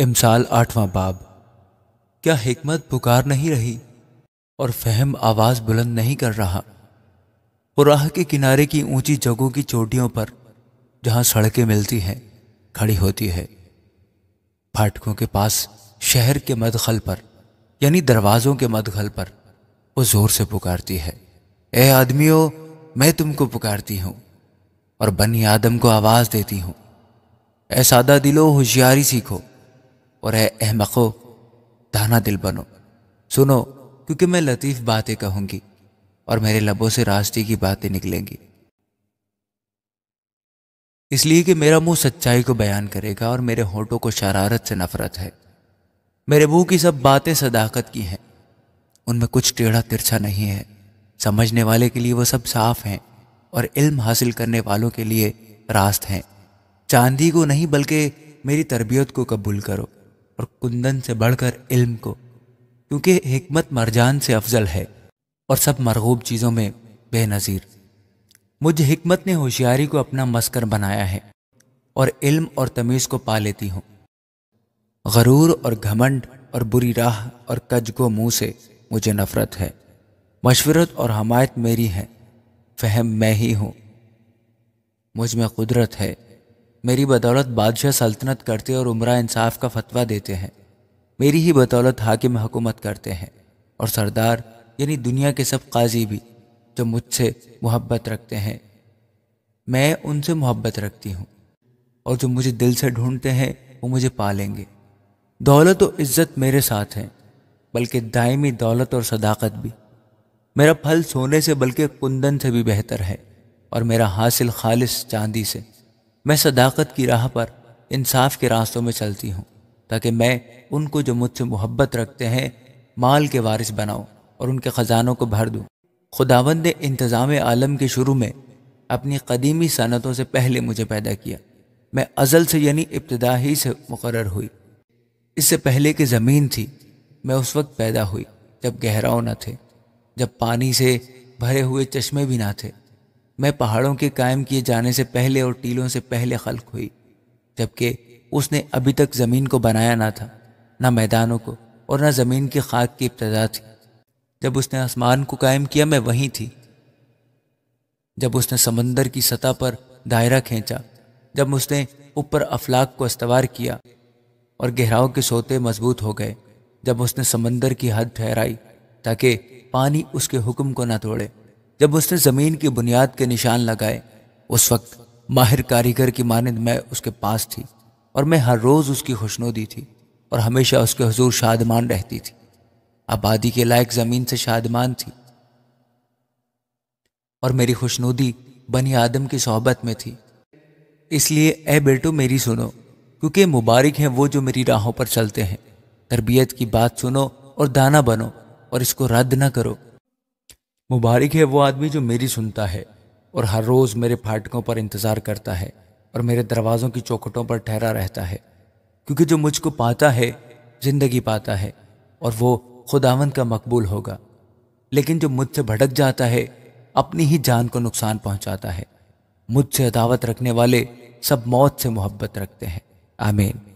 इमसाल आठवां बाब क्या हिकमत पुकार नहीं रही और फहम आवाज़ बुलंद नहीं कर रहा पुराह के किनारे की ऊंची जगहों की चोटियों पर जहां सड़कें मिलती हैं खड़ी होती है फाटकों के पास शहर के मदखल पर यानी दरवाज़ों के मदखल पर वो ज़ोर से पुकारती है ए आदमियों मैं तुमको पुकारती हूँ और बनी आदम को आवाज़ देती हूँ ए सादा दिलो होशियारी सीखो और है अहमको दाना दिल बनो सुनो क्योंकि मैं लतीफ़ बातें कहूँगी और मेरे लबों से रास्ते की बातें निकलेंगी इसलिए कि मेरा मुंह सच्चाई को बयान करेगा और मेरे होठों को शरारत से नफरत है मेरे मुंह की सब बातें सदाकत की हैं उनमें कुछ टेढ़ा तिरछा नहीं है समझने वाले के लिए वो सब साफ हैं और इल्म हासिल करने वालों के लिए रास्त हैं चांदी को नहीं बल्कि मेरी तरबियत को कबूल करो और कुंदन से बढ़कर इल्म को क्योंकि हमत मरजान से अफजल है और सब मरगूब चीज़ों में बेनज़ीर मुझ हमत ने होशियारी को अपना मस्कर बनाया है और इल्म और तमीज़ को पा लेती हूँ गरूर और घमंड और बुरी राह और कज को मुँह से मुझे नफ़रत है मशवरत और हमायत मेरी है फहम मैं ही हूँ मुझ में कुदरत है मेरी बदौलत बादशाह सल्तनत करते और उम्र इंसाफ का फतवा देते हैं मेरी ही बदौलत हाकिम हुकूमत करते हैं और सरदार यानी दुनिया के सब काजी भी जो मुझसे मोहब्बत रखते हैं मैं उनसे मोहब्बत रखती हूँ और जो मुझे दिल से ढूंढते हैं वो मुझे पालेंगे दौलत और इज्जत मेरे साथ हैं बल्कि दायमी दौलत और सदाकत भी मेरा फल सोने से बल्कि कुंदन से भी बेहतर है और मेरा हासिल खालिश चांदी से मैं सदाकत की राह पर इंसाफ के रास्तों में चलती हूँ ताकि मैं उनको जो मुझसे मोहब्बत रखते हैं माल के वारिस बनाऊँ और उनके ख़जानों को भर दूँ खुदावंद इंतज़ाम आलम के शुरू में अपनी कदीमी सनतों से पहले मुझे पैदा किया मैं अज़ल से यानी इब्तदा ही से मुकर हुई इससे पहले कि ज़मीन थी मैं उस वक्त पैदा हुई जब गहराव न थे जब पानी से भरे हुए चश्मे भी ना थे मैं पहाड़ों के कायम किए जाने से पहले और टीलों से पहले खल्क हुई जबकि उसने अभी तक ज़मीन को बनाया ना था ना मैदानों को और ना ज़मीन की खाक की इब्तदा थी जब उसने आसमान को कायम किया मैं वहीं थी जब उसने समंदर की सतह पर दायरा खींचा जब उसने ऊपर अफलाक को अस्तवार किया और गहराव के सोते मजबूत हो गए जब उसने समंदर की हद ठहराई ताकि पानी उसके हुक्म को ना तोड़े जब उसने ज़मीन की बुनियाद के निशान लगाए उस वक्त माहिर कारीगर की मानद मैं उसके पास थी और मैं हर रोज़ उसकी खुशनुदी थी और हमेशा उसके हजूर शादमान रहती थी आबादी के लायक ज़मीन से शादमान थी और मेरी खुशनुदी बनी आदम की सोहबत में थी इसलिए ए बेटो मेरी सुनो क्योंकि मुबारक हैं वो जो मेरी राहों पर चलते हैं तरबियत की बात सुनो और दाना बनो और इसको रद्द ना करो मुबारक है वो आदमी जो मेरी सुनता है और हर रोज़ मेरे फाटकों पर इंतज़ार करता है और मेरे दरवाज़ों की चौखटों पर ठहरा रहता है क्योंकि जो मुझको पाता है ज़िंदगी पाता है और वो खुदावंद का मकबूल होगा लेकिन जो मुझसे भटक जाता है अपनी ही जान को नुकसान पहुंचाता है मुझसे अदावत रखने वाले सब मौत से मोहब्बत रखते हैं आमीन